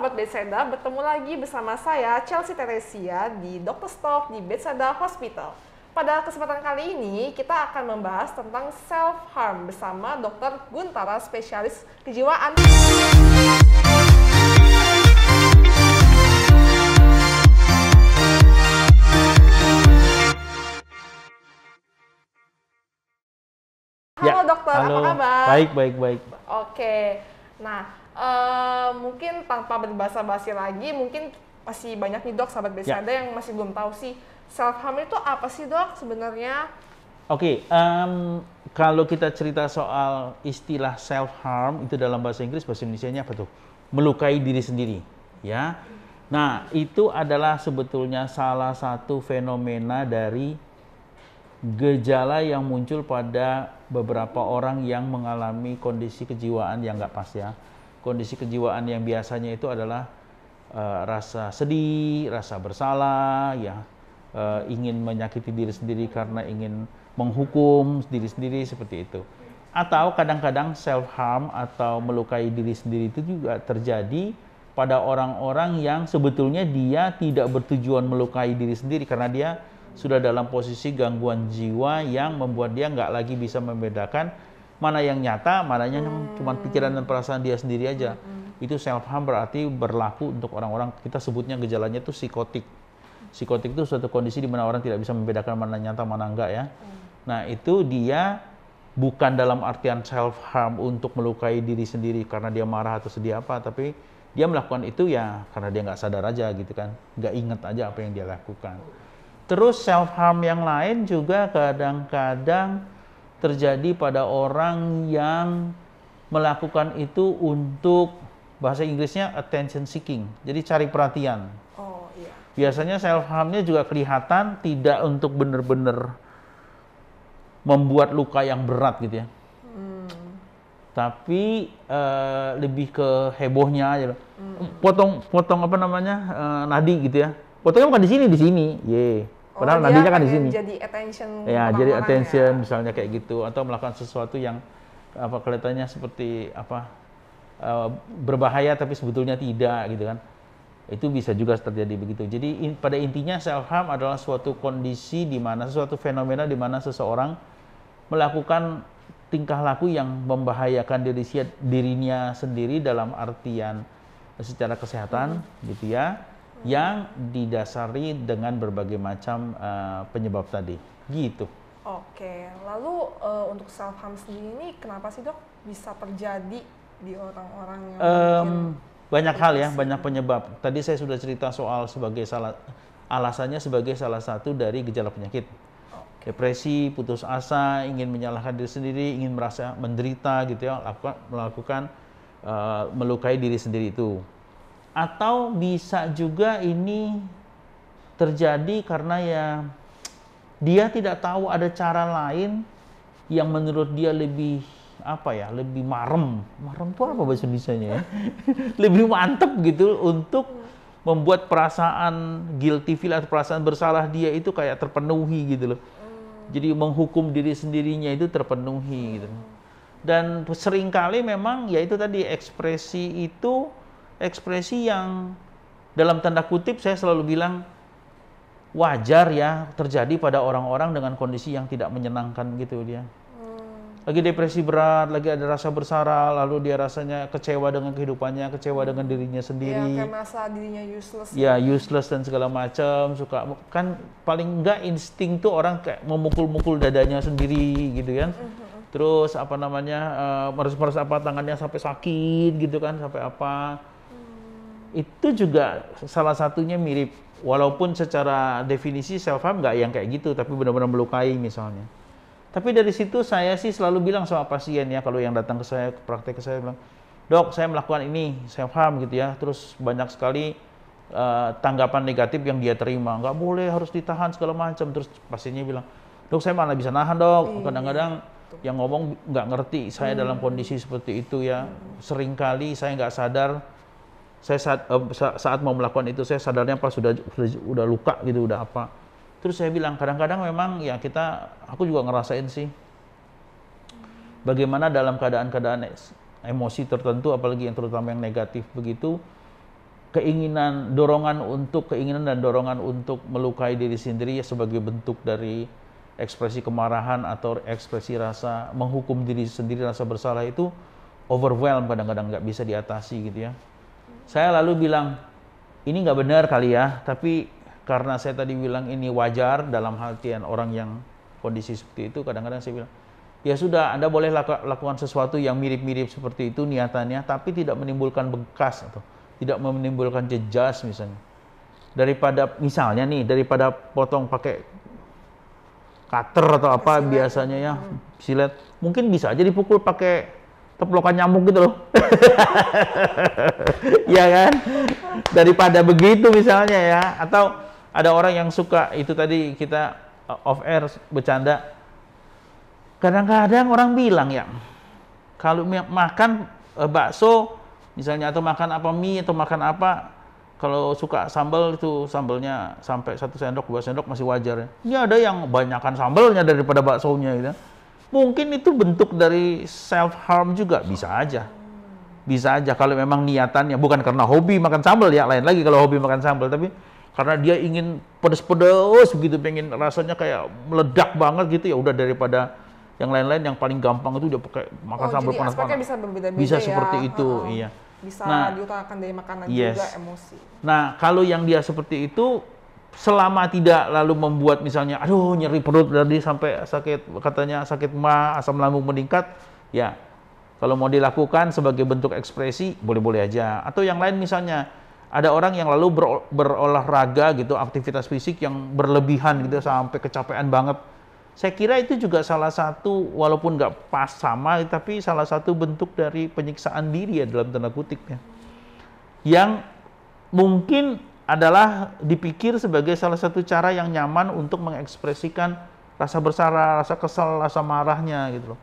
sahabat Betseda, bertemu lagi bersama saya Chelsea Teresia di Dr. Stock di Betseda Hospital. Pada kesempatan kali ini kita akan membahas tentang self harm bersama Dr. Guntara spesialis kejiwaan. Ya, halo ya. dokter, Halo. apa kabar? Baik, baik, baik. Oke. Nah, Eh, mungkin tanpa berbahasa-basi lagi, mungkin masih banyak nih dok sahabat Besada ya. yeah. yang masih belum tahu sih self harm itu apa sih dok sebenarnya? Oke, okay, um, kalau kita cerita soal istilah self harm itu dalam bahasa Inggris bahasa Indonesia-nya apa tuh? Melukai diri sendiri, ya. Nah, itu adalah sebetulnya salah satu fenomena dari gejala yang muncul pada beberapa orang yang mengalami kondisi kejiwaan yang nggak pas ya kondisi kejiwaan yang biasanya itu adalah uh, rasa sedih, rasa bersalah, ya uh, ingin menyakiti diri sendiri karena ingin menghukum diri sendiri seperti itu. Atau kadang-kadang self harm atau melukai diri sendiri itu juga terjadi pada orang-orang yang sebetulnya dia tidak bertujuan melukai diri sendiri karena dia sudah dalam posisi gangguan jiwa yang membuat dia nggak lagi bisa membedakan mana yang nyata, mana yang hmm. cuma pikiran dan perasaan dia sendiri aja. Hmm. Itu self harm berarti berlaku untuk orang-orang kita sebutnya gejalanya itu psikotik. Psikotik itu suatu kondisi di mana orang tidak bisa membedakan mana nyata mana enggak ya. Hmm. Nah, itu dia bukan dalam artian self harm untuk melukai diri sendiri karena dia marah atau sedih apa, tapi dia melakukan itu ya karena dia nggak sadar aja gitu kan, nggak inget aja apa yang dia lakukan. Terus self harm yang lain juga kadang-kadang terjadi pada orang yang melakukan itu untuk bahasa Inggrisnya attention seeking. Jadi cari perhatian. Oh iya. Biasanya self harmnya juga kelihatan tidak untuk benar-benar membuat luka yang berat gitu ya. Hmm. Tapi uh, lebih ke hebohnya aja loh. Hmm. Potong potong apa namanya? Uh, nadi gitu ya. Potongnya bukan di sini, di sini. Ye. Oh, padahal oh, nadinya kan di sini. Jadi attention. Ya, jadi ya. attention ya. misalnya kayak gitu atau melakukan sesuatu yang apa kelihatannya seperti apa uh, berbahaya tapi sebetulnya tidak gitu kan. Itu bisa juga terjadi begitu. Jadi in, pada intinya self harm adalah suatu kondisi di mana suatu fenomena di mana seseorang melakukan tingkah laku yang membahayakan diri dirinya sendiri dalam artian secara kesehatan hmm. gitu ya yang didasari dengan berbagai macam uh, penyebab tadi. Gitu. Oke, lalu uh, untuk self harm sendiri ini kenapa sih dok bisa terjadi di orang-orang yang um, banyak hal ya, banyak penyebab. Tadi saya sudah cerita soal sebagai salah alasannya sebagai salah satu dari gejala penyakit. Okay. Depresi, putus asa, ingin menyalahkan diri sendiri, ingin merasa menderita gitu ya, melakukan uh, melukai diri sendiri itu atau bisa juga ini terjadi karena ya dia tidak tahu ada cara lain yang menurut dia lebih apa ya lebih marem marem tuh apa bahasa Indonesia ya lebih mantep gitu untuk membuat perasaan guilty feel atau perasaan bersalah dia itu kayak terpenuhi gitu loh hmm. jadi menghukum diri sendirinya itu terpenuhi gitu dan seringkali memang ya itu tadi ekspresi itu ekspresi yang dalam tanda kutip saya selalu bilang wajar ya terjadi pada orang-orang dengan kondisi yang tidak menyenangkan gitu dia. Hmm. Lagi depresi berat, lagi ada rasa bersalah, lalu dia rasanya kecewa dengan kehidupannya, kecewa dengan dirinya sendiri. Ya, kayak masa dirinya useless. Ya, useless dan segala macam, suka kan paling enggak insting tuh orang kayak memukul-mukul dadanya sendiri gitu kan. Mm-hmm. Terus apa namanya uh, meres-meres apa tangannya sampai sakit gitu kan, sampai apa itu juga salah satunya mirip walaupun secara definisi self harm nggak yang kayak gitu tapi benar-benar melukai misalnya tapi dari situ saya sih selalu bilang sama pasien ya kalau yang datang ke saya ke praktek ke saya bilang dok saya melakukan ini self harm gitu ya terus banyak sekali uh, tanggapan negatif yang dia terima nggak boleh harus ditahan segala macam terus pasiennya bilang dok saya mana bisa nahan dok iya, kadang-kadang yang ngomong nggak ngerti saya hmm. dalam kondisi seperti itu ya seringkali saya nggak sadar saya saat, uh, saat mau melakukan itu saya sadarnya pas sudah, sudah luka gitu udah apa terus saya bilang kadang-kadang memang ya kita aku juga ngerasain sih bagaimana dalam keadaan-keadaan emosi tertentu apalagi yang terutama yang negatif begitu keinginan dorongan untuk keinginan dan dorongan untuk melukai diri sendiri ya sebagai bentuk dari ekspresi kemarahan atau ekspresi rasa menghukum diri sendiri rasa bersalah itu overwhelm kadang-kadang nggak bisa diatasi gitu ya saya lalu bilang, ini nggak benar kali ya, tapi karena saya tadi bilang ini wajar dalam hal tian orang yang kondisi seperti itu, kadang-kadang saya bilang, ya sudah, Anda boleh laku lakukan sesuatu yang mirip-mirip seperti itu niatannya, tapi tidak menimbulkan bekas atau tidak menimbulkan jejas misalnya. Daripada misalnya nih, daripada potong pakai cutter atau apa silet. biasanya ya, silet, mungkin bisa aja dipukul pakai teplokan nyamuk gitu loh. ya kan? Daripada begitu misalnya ya. Atau ada orang yang suka itu tadi kita eh, off air bercanda. Kadang-kadang orang bilang ya, kalau makan eh, bakso misalnya atau makan apa mie atau makan apa kalau suka sambal itu sambalnya sampai satu sendok dua sendok masih wajar ya. Ini ya, ada yang banyakkan sambalnya daripada baksonya gitu. Mungkin itu bentuk dari self harm juga bisa hmm. aja. Bisa aja kalau memang niatannya bukan karena hobi makan sambal ya lain lagi kalau hobi makan sambal tapi karena dia ingin pedes-pedes begitu pengen rasanya kayak meledak banget gitu ya udah daripada yang lain-lain yang paling gampang itu dia pakai makan oh, sambal panas-panas. bisa berbeda-beda Bisa ya. seperti itu, uh -huh. iya. Bisa nah, diutarakan dari makanan yes. juga emosi. Nah, kalau yang dia seperti itu selama tidak lalu membuat misalnya aduh nyeri perut tadi sampai sakit katanya sakit ma asam lambung meningkat ya kalau mau dilakukan sebagai bentuk ekspresi boleh-boleh aja atau yang lain misalnya ada orang yang lalu ber, berolahraga gitu aktivitas fisik yang berlebihan gitu sampai kecapean banget saya kira itu juga salah satu walaupun nggak pas sama tapi salah satu bentuk dari penyiksaan diri ya dalam tanda kutip ya yang mungkin adalah dipikir sebagai salah satu cara yang nyaman untuk mengekspresikan rasa bersara, rasa kesal, rasa marahnya gitu loh.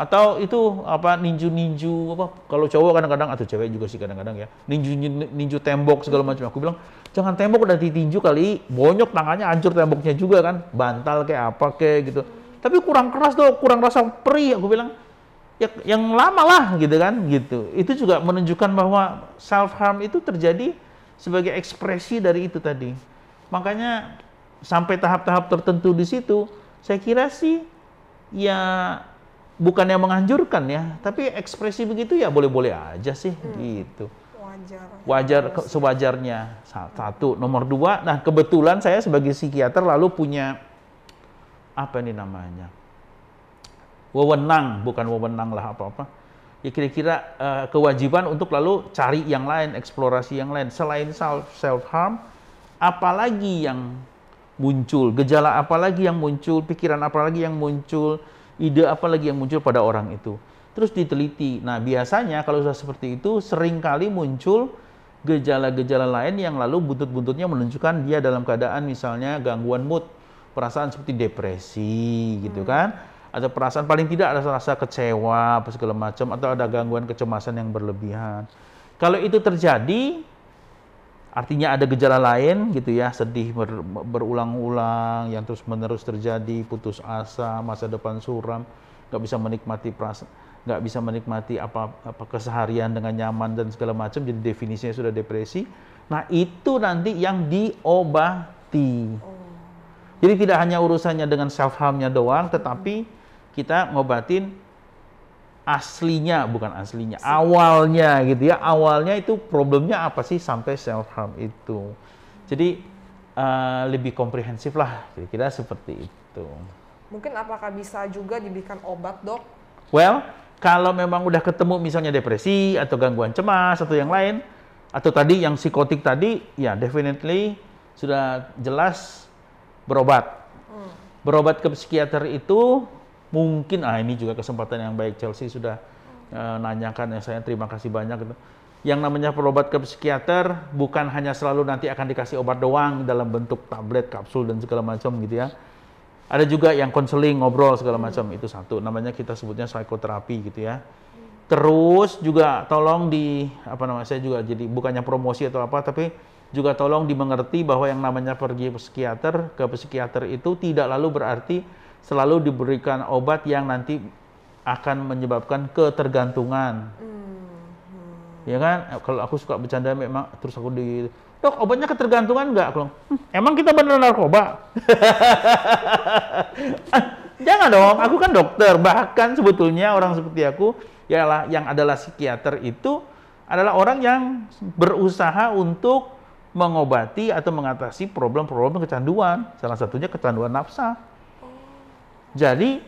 Atau itu apa ninju-ninju apa kalau cowok kadang-kadang atau cewek juga sih kadang-kadang ya. Ninju ninju tembok segala macam. Aku bilang, "Jangan tembok udah ditinju kali, bonyok tangannya hancur temboknya juga kan. Bantal kayak apa kayak gitu." Tapi kurang keras tuh, kurang rasa perih aku bilang. Ya, yang lama lah gitu kan gitu. Itu juga menunjukkan bahwa self harm itu terjadi sebagai ekspresi dari itu tadi. Makanya sampai tahap-tahap tertentu di situ, saya kira sih ya bukan yang menganjurkan ya, tapi ekspresi begitu ya boleh-boleh aja sih hmm. gitu. Wajar. Wajar iya sewajarnya satu, nomor dua. Nah kebetulan saya sebagai psikiater lalu punya apa ini namanya wewenang, bukan wewenang lah apa-apa ya kira-kira uh, kewajiban untuk lalu cari yang lain, eksplorasi yang lain. Selain self-harm, self apalagi yang muncul, gejala apalagi yang muncul, pikiran apalagi yang muncul, ide apalagi yang muncul pada orang itu. Terus diteliti. Nah biasanya kalau sudah seperti itu, seringkali muncul gejala-gejala lain yang lalu buntut-buntutnya menunjukkan dia dalam keadaan misalnya gangguan mood, perasaan seperti depresi gitu hmm. gitu kan ada perasaan paling tidak ada rasa kecewa apa segala macam atau ada gangguan kecemasan yang berlebihan. Kalau itu terjadi artinya ada gejala lain gitu ya, sedih ber, berulang-ulang yang terus-menerus terjadi, putus asa, masa depan suram, nggak bisa menikmati perasaan nggak bisa menikmati apa, apa keseharian dengan nyaman dan segala macam jadi definisinya sudah depresi nah itu nanti yang diobati oh. jadi tidak hanya urusannya dengan self harmnya doang tetapi kita ngobatin aslinya bukan aslinya awalnya gitu ya awalnya itu problemnya apa sih sampai self harm itu jadi uh, lebih komprehensif lah kira-kira seperti itu mungkin apakah bisa juga diberikan obat dok well kalau memang udah ketemu misalnya depresi atau gangguan cemas atau yang lain atau tadi yang psikotik tadi ya definitely sudah jelas berobat hmm. berobat ke psikiater itu Mungkin ah ini juga kesempatan yang baik Chelsea sudah uh, nanyakan ya saya terima kasih banyak gitu. Yang namanya perobat ke psikiater bukan hanya selalu nanti akan dikasih obat doang dalam bentuk tablet, kapsul dan segala macam gitu ya. Ada juga yang konseling, ngobrol segala macam itu satu. Namanya kita sebutnya psikoterapi gitu ya. Terus juga tolong di apa namanya saya juga jadi bukannya promosi atau apa tapi juga tolong dimengerti bahwa yang namanya pergi psikiater ke psikiater itu tidak lalu berarti selalu diberikan obat yang nanti akan menyebabkan ketergantungan. Hmm. Ya kan? Kalau aku suka bercanda memang terus aku di dok obatnya ketergantungan nggak? Aku hm, emang kita bener narkoba? Jangan dong, aku kan dokter. Bahkan sebetulnya orang seperti aku, ya yang adalah psikiater itu adalah orang yang berusaha untuk mengobati atau mengatasi problem-problem kecanduan. Salah satunya kecanduan nafsa. Jadi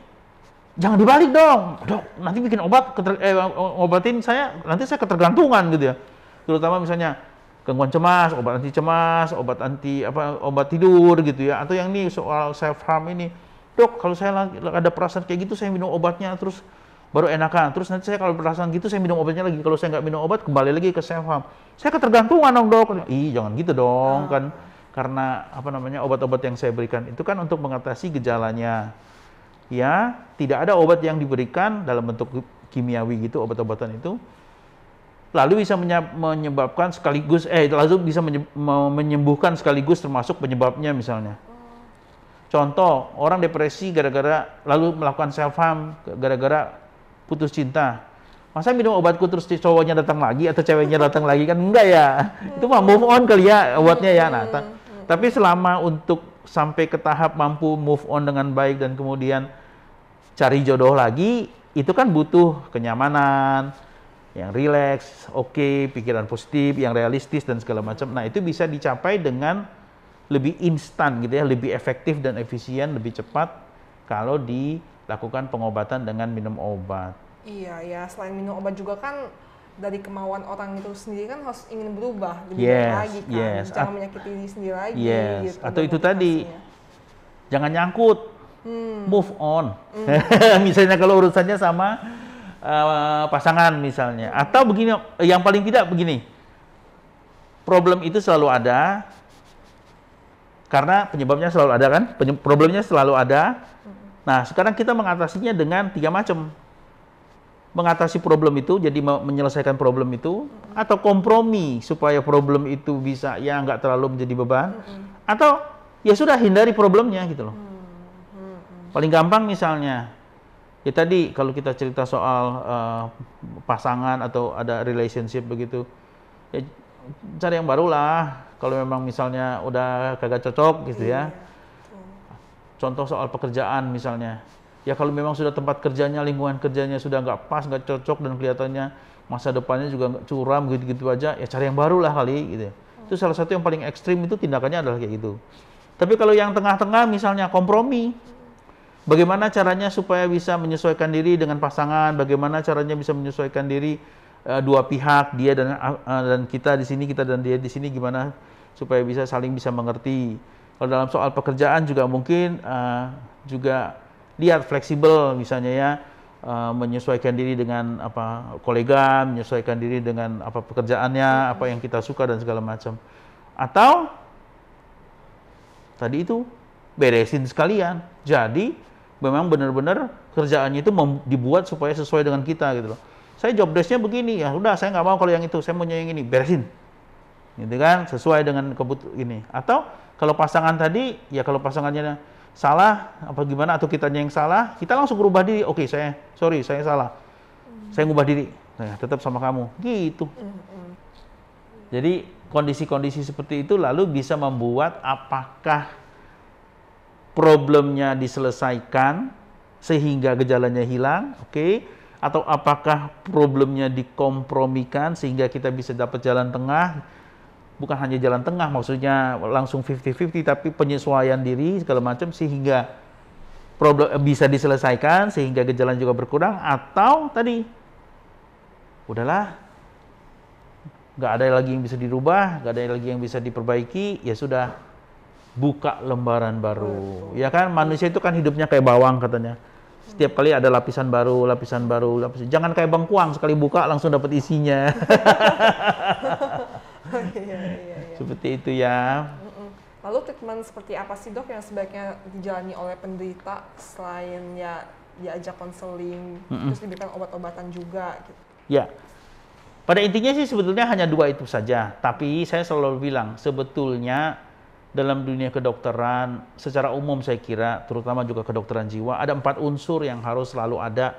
jangan dibalik dong. Dok, nanti bikin obat keter, eh, obatin saya nanti saya ketergantungan gitu ya. Terutama misalnya gangguan cemas, obat anti cemas, obat anti apa obat tidur gitu ya atau yang ini soal self harm ini. Dok, kalau saya lagi, ada perasaan kayak gitu saya minum obatnya terus baru enakan. Terus nanti saya kalau perasaan gitu saya minum obatnya lagi. Kalau saya nggak minum obat kembali lagi ke self harm. Saya ketergantungan dong dok. Ih jangan gitu dong ah. kan karena apa namanya obat-obat yang saya berikan itu kan untuk mengatasi gejalanya. Ya, tidak ada obat yang diberikan dalam bentuk kimiawi gitu obat-obatan itu lalu bisa menyebabkan sekaligus eh lalu bisa menyembuhkan sekaligus termasuk penyebabnya misalnya. Contoh, orang depresi gara-gara lalu melakukan self harm gara-gara putus cinta masa minum obatku terus cowoknya datang lagi atau ceweknya datang lagi kan enggak ya itu mah move on kali ya obatnya ya nah hmm, hmm, hmm. tapi selama untuk sampai ke tahap mampu move on dengan baik dan kemudian cari jodoh lagi itu kan butuh kenyamanan yang rileks oke okay, pikiran positif yang realistis dan segala macam nah itu bisa dicapai dengan lebih instan gitu ya lebih efektif dan efisien lebih cepat kalau di lakukan pengobatan dengan minum obat. Iya ya, selain minum obat juga kan dari kemauan orang itu sendiri kan harus ingin berubah lebih yes, lagi kan, yes. jangan At menyakiti diri sendiri lagi. Yes. Gitu, Atau itu tadi, jangan nyangkut, hmm. move on. Hmm. misalnya kalau urusannya sama uh, pasangan misalnya, hmm. atau begini, yang paling tidak begini, problem itu selalu ada, karena penyebabnya selalu ada kan, Penyeb problemnya selalu ada. Hmm. Nah, sekarang kita mengatasinya dengan tiga macam. Mengatasi problem itu, jadi menyelesaikan problem itu, mm-hmm. atau kompromi supaya problem itu bisa ya nggak terlalu menjadi beban, mm-hmm. atau ya sudah hindari problemnya gitu loh. Mm-hmm. Paling gampang misalnya, ya tadi kalau kita cerita soal uh, pasangan atau ada relationship begitu, ya cari yang barulah Kalau memang misalnya udah kagak cocok gitu ya. Iya. Contoh soal pekerjaan misalnya. Ya kalau memang sudah tempat kerjanya, lingkungan kerjanya sudah nggak pas, nggak cocok dan kelihatannya masa depannya juga curam gitu-gitu aja, ya cari yang baru lah kali gitu. Ya. Hmm. Itu salah satu yang paling ekstrim itu tindakannya adalah kayak gitu. Tapi kalau yang tengah-tengah misalnya kompromi, bagaimana caranya supaya bisa menyesuaikan diri dengan pasangan, bagaimana caranya bisa menyesuaikan diri uh, dua pihak dia dan uh, dan kita di sini, kita dan dia di sini gimana supaya bisa saling bisa mengerti kalau dalam soal pekerjaan juga mungkin uh, juga lihat fleksibel misalnya ya uh, menyesuaikan diri dengan apa kolega, menyesuaikan diri dengan apa pekerjaannya, hmm. apa yang kita suka dan segala macam. Atau tadi itu beresin sekalian. Jadi memang benar-benar kerjaannya itu dibuat supaya sesuai dengan kita gitu loh. Saya job begini, ya udah saya nggak mau kalau yang itu, saya mau yang ini, beresin gitu kan sesuai dengan kebut ini atau kalau pasangan tadi ya kalau pasangannya salah apa gimana atau kitanya yang salah kita langsung berubah diri oke saya sorry saya salah saya ngubah diri nah, tetap sama kamu gitu mm, mm. jadi kondisi-kondisi seperti itu lalu bisa membuat apakah problemnya diselesaikan sehingga gejalanya hilang oke atau apakah problemnya dikompromikan sehingga kita bisa dapat jalan tengah bukan hanya jalan tengah maksudnya langsung 50-50 tapi penyesuaian diri segala macam sehingga problem eh, bisa diselesaikan sehingga gejala juga berkurang atau tadi udahlah nggak ada lagi yang bisa dirubah nggak ada lagi yang bisa diperbaiki ya sudah buka lembaran baru ya kan manusia itu kan hidupnya kayak bawang katanya setiap kali ada lapisan baru lapisan baru lapisan jangan kayak bengkuang sekali buka langsung dapat isinya seperti itu ya. Lalu treatment seperti apa sih dok yang sebaiknya dijalani oleh penderita selain ya diajak konseling, mm -mm. terus diberikan obat-obatan juga gitu? Ya, pada intinya sih sebetulnya hanya dua itu saja. Tapi saya selalu bilang sebetulnya dalam dunia kedokteran secara umum saya kira, terutama juga kedokteran jiwa, ada empat unsur yang harus selalu ada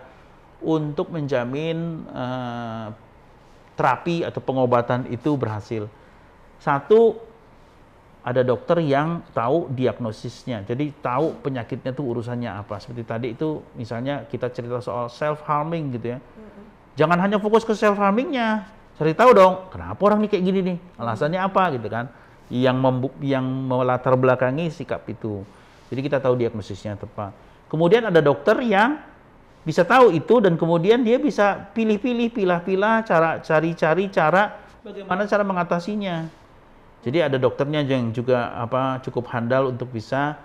untuk menjamin uh, terapi atau pengobatan itu berhasil. Satu, ada dokter yang tahu diagnosisnya, jadi tahu penyakitnya tuh urusannya apa. Seperti tadi itu misalnya kita cerita soal self harming gitu ya. Jangan hanya fokus ke self harmingnya, cari tahu dong kenapa orang ini kayak gini nih, alasannya apa gitu kan? Yang membu- yang melatar belakangi sikap itu. Jadi kita tahu diagnosisnya tepat. Kemudian ada dokter yang bisa tahu itu dan kemudian dia bisa pilih-pilih, pilah-pilah, cara cari-cari cara bagaimana cara mengatasinya. Jadi ada dokternya yang juga apa cukup handal untuk bisa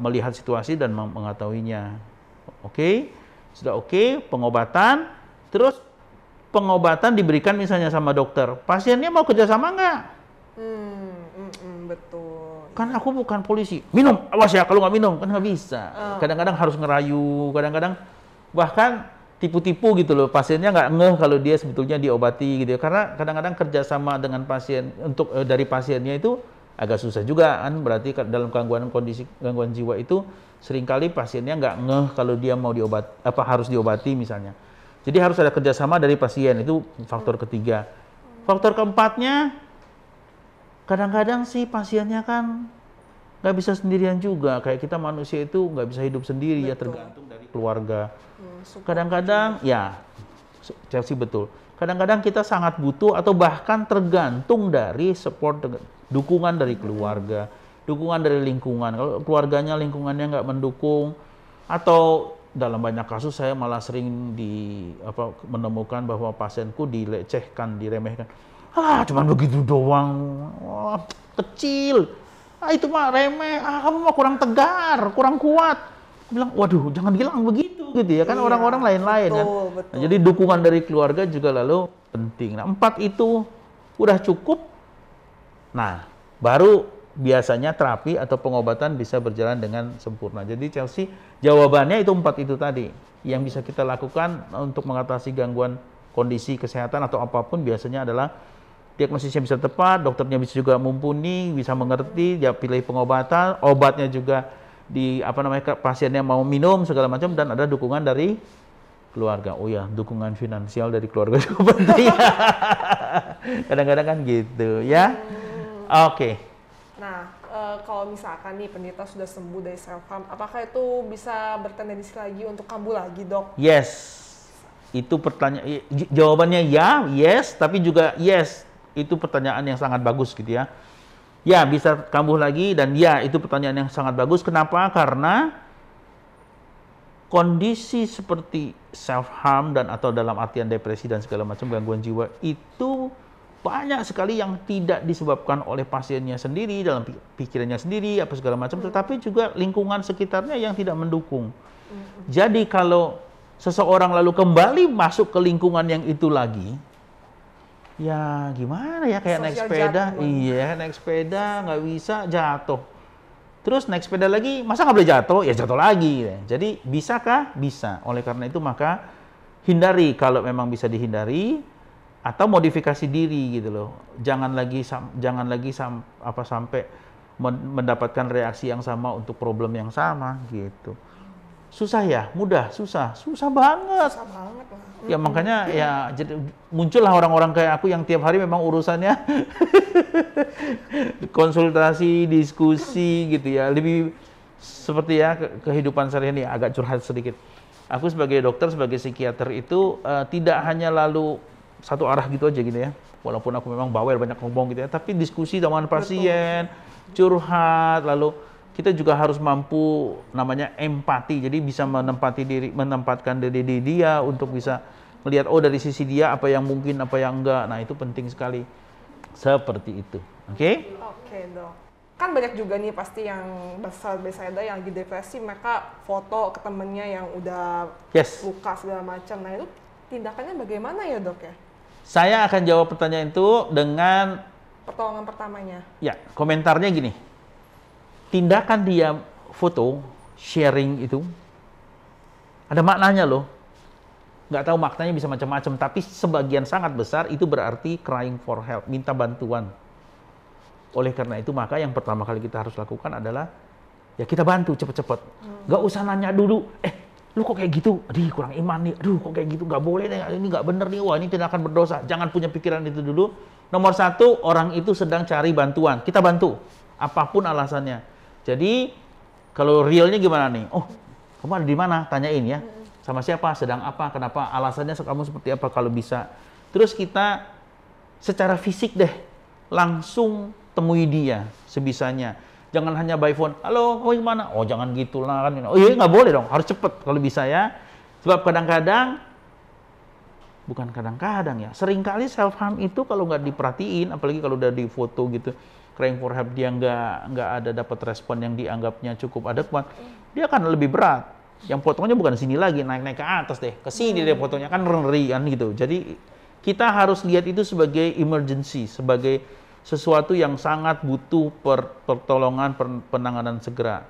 melihat situasi dan mengetahuinya. Oke, okay? sudah oke okay, pengobatan. Terus pengobatan diberikan misalnya sama dokter, pasiennya mau kerjasama nggak? Hmm, mm, mm, betul. Kan aku bukan polisi. Minum, awas ya kalau nggak minum kan nggak bisa. Oh. Kadang-kadang harus ngerayu, kadang-kadang bahkan tipu-tipu gitu loh pasiennya nggak ngeh kalau dia sebetulnya diobati gitu ya. karena kadang-kadang kerjasama dengan pasien untuk eh, dari pasiennya itu agak susah juga kan berarti dalam gangguan kondisi gangguan jiwa itu seringkali pasiennya nggak ngeh kalau dia mau diobat apa harus diobati misalnya jadi harus ada kerjasama dari pasien itu faktor ketiga faktor keempatnya kadang-kadang si pasiennya kan nggak bisa sendirian juga kayak kita manusia itu nggak bisa hidup sendiri ya betul. ya tergantung dari keluarga oh, kadang-kadang ya Chelsea betul kadang-kadang kita sangat butuh atau bahkan tergantung dari support dukungan dari keluarga dukungan dari lingkungan kalau keluarganya lingkungannya nggak mendukung atau dalam banyak kasus saya malah sering di apa menemukan bahwa pasienku dilecehkan diremehkan ah cuma begitu doang Wah, kecil ah itu mah remeh, ah kamu mah kurang tegar, kurang kuat. Aku bilang, waduh jangan bilang begitu gitu ya kan iya, orang-orang iya, lain-lain kan. Nah, jadi dukungan dari keluarga juga lalu penting. Nah empat itu udah cukup. Nah baru biasanya terapi atau pengobatan bisa berjalan dengan sempurna. Jadi Chelsea jawabannya itu empat itu tadi yang bisa kita lakukan untuk mengatasi gangguan kondisi kesehatan atau apapun biasanya adalah diagnosisnya bisa tepat, dokternya bisa juga mumpuni, bisa mengerti, dia pilih pengobatan, obatnya juga di apa namanya pasiennya mau minum segala macam dan ada dukungan dari keluarga. Oh ya, dukungan finansial dari keluarga juga penting. Kadang-kadang kan gitu ya. Hmm. Oke. Okay. Nah, e, kalau misalkan nih pendeta sudah sembuh dari self harm, apakah itu bisa bertendensi lagi untuk kambuh lagi, Dok? Yes. Itu pertanyaan jawabannya ya, yes, tapi juga yes, itu pertanyaan yang sangat bagus gitu ya. Ya, bisa kambuh lagi dan ya, itu pertanyaan yang sangat bagus. Kenapa? Karena kondisi seperti self harm dan atau dalam artian depresi dan segala macam gangguan jiwa itu banyak sekali yang tidak disebabkan oleh pasiennya sendiri dalam pikirannya sendiri apa segala macam hmm. tetapi juga lingkungan sekitarnya yang tidak mendukung. Hmm. Jadi kalau seseorang lalu kembali masuk ke lingkungan yang itu lagi, ya gimana ya kayak naik sepeda iya naik sepeda nggak bisa jatuh terus naik sepeda lagi masa nggak boleh jatuh ya jatuh lagi jadi bisakah bisa oleh karena itu maka hindari kalau memang bisa dihindari atau modifikasi diri gitu loh jangan lagi jangan lagi sam, apa sampai mendapatkan reaksi yang sama untuk problem yang sama gitu susah ya mudah susah susah banget susah banget lah Ya makanya ya muncullah orang-orang kayak aku yang tiap hari memang urusannya konsultasi, diskusi gitu ya. Lebih seperti ya kehidupan sehari ini agak curhat sedikit. Aku sebagai dokter, sebagai psikiater itu uh, tidak hanya lalu satu arah gitu aja gitu ya. Walaupun aku memang bawel banyak ngomong gitu ya, tapi diskusi dengan pasien, curhat, lalu kita juga harus mampu namanya empati. Jadi bisa menempati diri menempatkan diri diri dia untuk bisa melihat oh dari sisi dia apa yang mungkin apa yang enggak. Nah, itu penting sekali. Seperti itu. Oke? Okay? Oke, okay, Dok. Kan banyak juga nih pasti yang besar Bethesda yang lagi depresi mereka foto ke temennya yang udah yes. luka segala macam. Nah, itu tindakannya bagaimana ya, Dok ya? Saya akan jawab pertanyaan itu dengan pertolongan pertamanya. Ya, komentarnya gini tindakan dia foto, sharing itu, ada maknanya loh. Nggak tahu maknanya bisa macam-macam, tapi sebagian sangat besar itu berarti crying for help, minta bantuan. Oleh karena itu, maka yang pertama kali kita harus lakukan adalah, ya kita bantu cepet-cepet. Hmm. Nggak -cepet. usah nanya dulu, eh lu kok kayak gitu? Aduh, kurang iman nih. Aduh, kok kayak gitu? Nggak boleh nih, ini nggak bener nih. Wah, ini tidak akan berdosa. Jangan punya pikiran itu dulu. Nomor satu, orang itu sedang cari bantuan. Kita bantu, apapun alasannya jadi kalau realnya gimana nih? Oh, kamu ada di mana? Tanyain ya. Sama siapa? Sedang apa? Kenapa? Alasannya kamu seperti apa kalau bisa? Terus kita secara fisik deh langsung temui dia sebisanya. Jangan hanya by phone. Halo, kamu di mana? Oh, jangan gitulah kan. Oh iya, nggak boleh dong. Harus cepet kalau bisa ya. Sebab kadang-kadang bukan kadang-kadang ya. Seringkali self harm itu kalau nggak diperhatiin, apalagi kalau udah di foto gitu, crying for help dia nggak nggak ada dapat respon yang dianggapnya cukup adekuat, iya. dia akan lebih berat. Yang potongnya bukan sini lagi, naik-naik ke atas deh, ke sini hmm. dia potongnya kan ngeri gitu. Jadi kita harus lihat itu sebagai emergency, sebagai sesuatu yang sangat butuh per, pertolongan per, penanganan segera.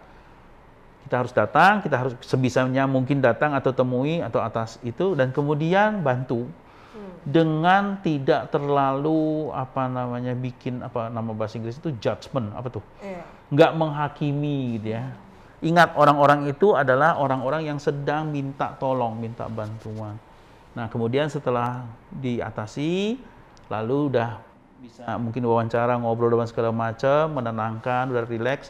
Kita harus datang, kita harus sebisanya mungkin datang atau temui atau atas itu dan kemudian bantu dengan tidak terlalu apa namanya bikin apa nama bahasa Inggris itu judgement apa tuh yeah. nggak menghakimi gitu ya ingat orang-orang itu adalah orang-orang yang sedang minta tolong minta bantuan nah kemudian setelah diatasi lalu udah bisa mungkin wawancara ngobrol dengan segala macam menenangkan udah relax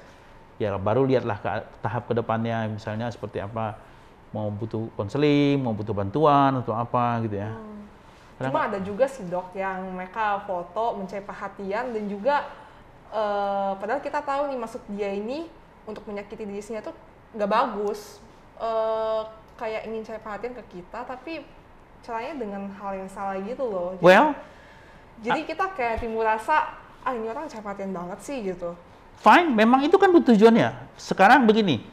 ya baru lihatlah ke tahap kedepannya misalnya seperti apa mau butuh konseling mau butuh bantuan atau apa gitu ya hmm. Kenapa? Cuma ada juga sih dok yang mereka foto mencari perhatian dan juga uh, padahal kita tahu nih maksud dia ini untuk menyakiti dirinya tuh nggak bagus. Uh, kayak ingin cari perhatian ke kita tapi caranya dengan hal yang salah gitu loh. Jadi, well, jadi kita kayak timbul rasa ah ini orang cari perhatian banget sih gitu. Fine, memang itu kan tujuannya. Sekarang begini,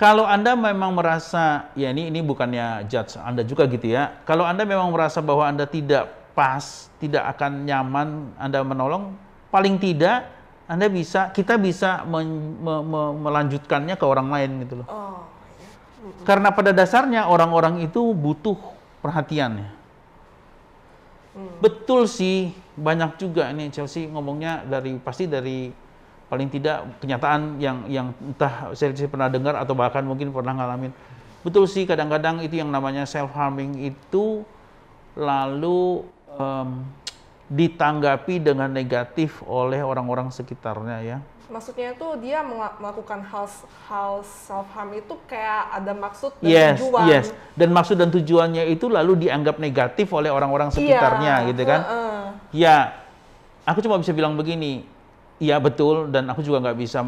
kalau Anda memang merasa, ya ini, ini bukannya judge Anda juga gitu ya, kalau Anda memang merasa bahwa Anda tidak pas, tidak akan nyaman Anda menolong, paling tidak Anda bisa, kita bisa me, me, me, melanjutkannya ke orang lain gitu loh. Oh. Iya. Karena pada dasarnya orang-orang itu butuh perhatiannya. Hmm. Betul sih, banyak juga ini Chelsea ngomongnya dari pasti dari paling tidak kenyataan yang yang entah saya pernah dengar atau bahkan mungkin pernah ngalamin. Betul sih kadang-kadang itu yang namanya self harming itu lalu um, ditanggapi dengan negatif oleh orang-orang sekitarnya ya. Maksudnya itu dia melakukan hal-hal self harm itu kayak ada maksud dan yes, tujuan. Yes, dan maksud dan tujuannya itu lalu dianggap negatif oleh orang-orang iya, sekitarnya yeah, gitu kan. Uh -uh. Ya, aku cuma bisa bilang begini, Iya betul dan aku juga nggak bisa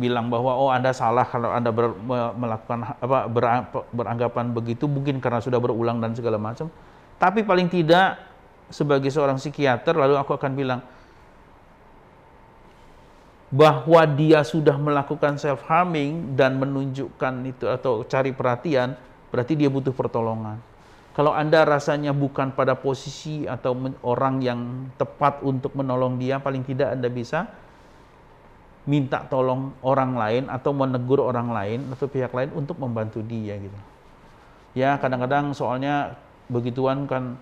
bilang bahwa oh Anda salah kalau Anda ber, melakukan apa beranggapan begitu mungkin karena sudah berulang dan segala macam. Tapi paling tidak sebagai seorang psikiater lalu aku akan bilang bahwa dia sudah melakukan self harming dan menunjukkan itu atau cari perhatian berarti dia butuh pertolongan. Kalau Anda rasanya bukan pada posisi atau orang yang tepat untuk menolong dia paling tidak Anda bisa minta tolong orang lain atau menegur orang lain atau pihak lain untuk membantu dia gitu. Ya kadang-kadang soalnya begituan kan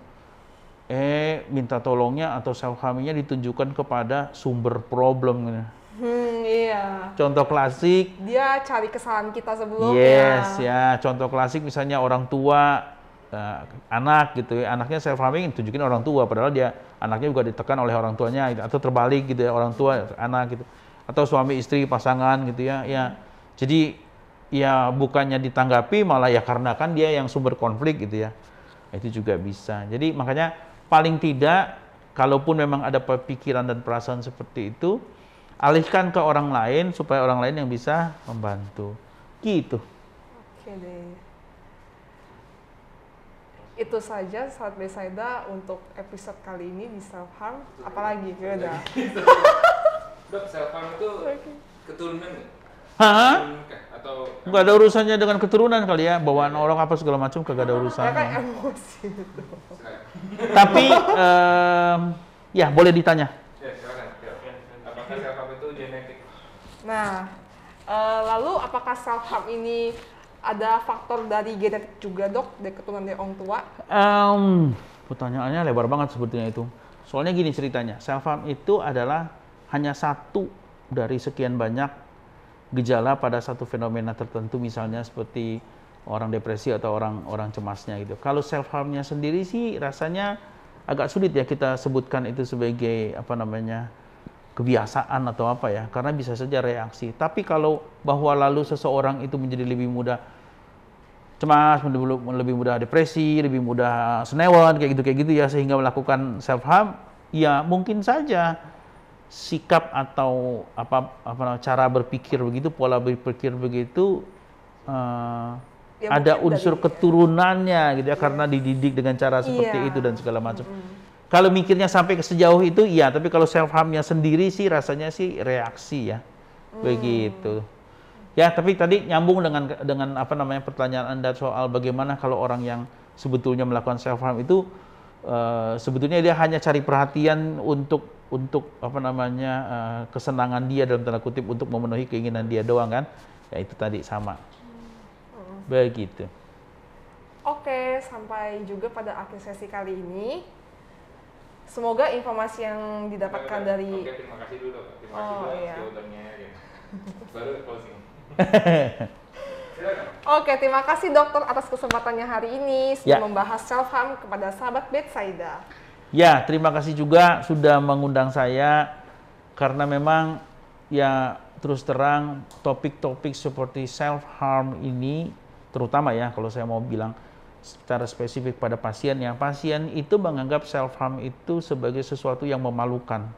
eh minta tolongnya atau self ditunjukkan kepada sumber problem gitu. Hmm, iya. Contoh klasik. Dia cari kesalahan kita sebelumnya. Yes, ya. ya. Contoh klasik misalnya orang tua uh, anak gitu ya anaknya self harming tunjukin orang tua padahal dia anaknya juga ditekan oleh orang tuanya gitu. atau terbalik gitu ya orang tua anak gitu atau suami istri pasangan gitu ya ya jadi ya bukannya ditanggapi malah ya karena kan dia yang sumber konflik gitu ya itu juga bisa jadi makanya paling tidak kalaupun memang ada pikiran dan perasaan seperti itu alihkan ke orang lain supaya orang lain yang bisa membantu gitu oke deh itu saja saat Besaida untuk episode kali ini bisa harm apalagi ya udah Dok, selfam itu keturunan nggak? Hah? Atau nggak ada urusannya dengan keturunan kali ya bawaan orang apa segala macam kagak ada urusannya. emosi Tapi um, ya boleh ditanya. Ya, silakan. Ya, ya. Apakah selfam itu genetik? Nah, uh, lalu apakah harm ini ada faktor dari genetik juga dok dari keturunan dari orang tua? Um, pertanyaannya lebar banget sebetulnya itu. Soalnya gini ceritanya, self harm itu adalah hanya satu dari sekian banyak gejala pada satu fenomena tertentu misalnya seperti orang depresi atau orang orang cemasnya gitu. Kalau self harmnya sendiri sih rasanya agak sulit ya kita sebutkan itu sebagai apa namanya kebiasaan atau apa ya karena bisa saja reaksi. Tapi kalau bahwa lalu seseorang itu menjadi lebih mudah cemas, lebih mudah depresi, lebih mudah senewan kayak gitu kayak gitu ya sehingga melakukan self harm, ya mungkin saja sikap atau apa apa cara berpikir begitu pola berpikir begitu uh, ya, eh, ada unsur dari, keturunannya ya. gitu ya, ya karena dididik dengan cara iya. seperti ya. itu dan segala macam. Mm -hmm. Kalau mikirnya sampai ke sejauh itu iya, tapi kalau self harmnya sendiri sih rasanya sih reaksi ya. Mm. Begitu. Ya, tapi tadi nyambung dengan dengan apa namanya pertanyaan Anda soal bagaimana kalau orang yang sebetulnya melakukan self harm itu uh, sebetulnya dia hanya cari perhatian untuk untuk apa namanya uh, kesenangan dia dalam tanda kutip untuk memenuhi keinginan dia doang kan ya itu tadi sama hmm. begitu oke sampai juga pada akhir sesi kali ini semoga informasi yang didapatkan oke, dari oke terima kasih dulu terima kasih oh, iya. ya. baru closing Oke, terima kasih dokter atas kesempatannya hari ini sudah ya. membahas self harm kepada sahabat Betsaida. Ya, terima kasih juga sudah mengundang saya karena memang ya terus terang topik-topik seperti self harm ini terutama ya kalau saya mau bilang secara spesifik pada pasien yang pasien itu menganggap self harm itu sebagai sesuatu yang memalukan.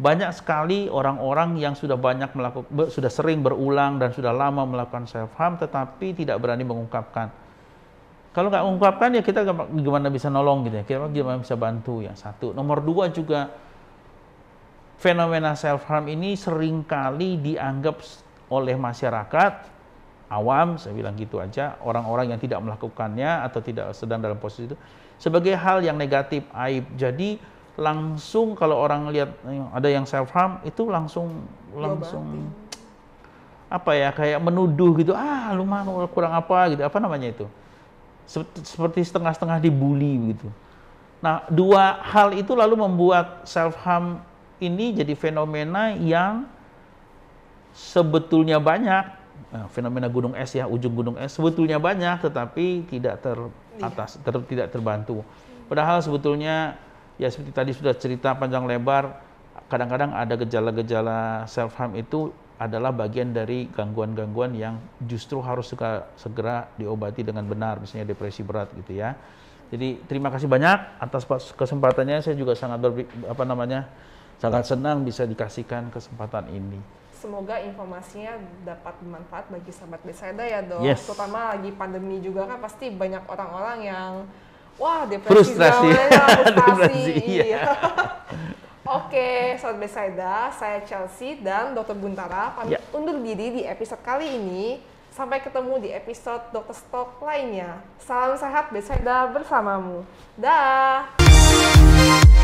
Banyak sekali orang-orang yang sudah banyak melakukan sudah sering berulang dan sudah lama melakukan self harm tetapi tidak berani mengungkapkan kalau nggak mengungkapkan ya kita gimana bisa nolong gitu ya kita gimana bisa bantu yang satu nomor dua juga fenomena self harm ini seringkali dianggap oleh masyarakat awam saya bilang gitu aja orang-orang yang tidak melakukannya atau tidak sedang dalam posisi itu sebagai hal yang negatif aib jadi langsung kalau orang lihat ada yang self harm itu langsung langsung apa ya kayak menuduh gitu ah lu mah kurang apa gitu apa namanya itu seperti setengah-setengah dibully gitu. Nah, dua hal itu lalu membuat self harm ini jadi fenomena yang sebetulnya banyak nah, fenomena gunung es ya ujung gunung es sebetulnya banyak tetapi tidak teratas iya. ter, tidak terbantu. Padahal sebetulnya ya seperti tadi sudah cerita panjang lebar kadang-kadang ada gejala-gejala self harm itu adalah bagian dari gangguan-gangguan yang justru harus segera diobati dengan benar, misalnya depresi berat gitu ya. Jadi terima kasih banyak atas kesempatannya. Saya juga sangat ber, apa namanya sangat senang bisa dikasihkan kesempatan ini. Semoga informasinya dapat bermanfaat bagi sahabat Besada ya dok. Yes. Terutama lagi pandemi juga kan pasti banyak orang-orang yang wah depresi, frustrasi, ya, frustrasi. iya. iya. Oke, Sobat Besaida, saya Chelsea dan Dr. Buntara pamit yeah. undur diri di episode kali ini. Sampai ketemu di episode Dokter Stok lainnya. Salam sehat Besaida bersamamu. Dah.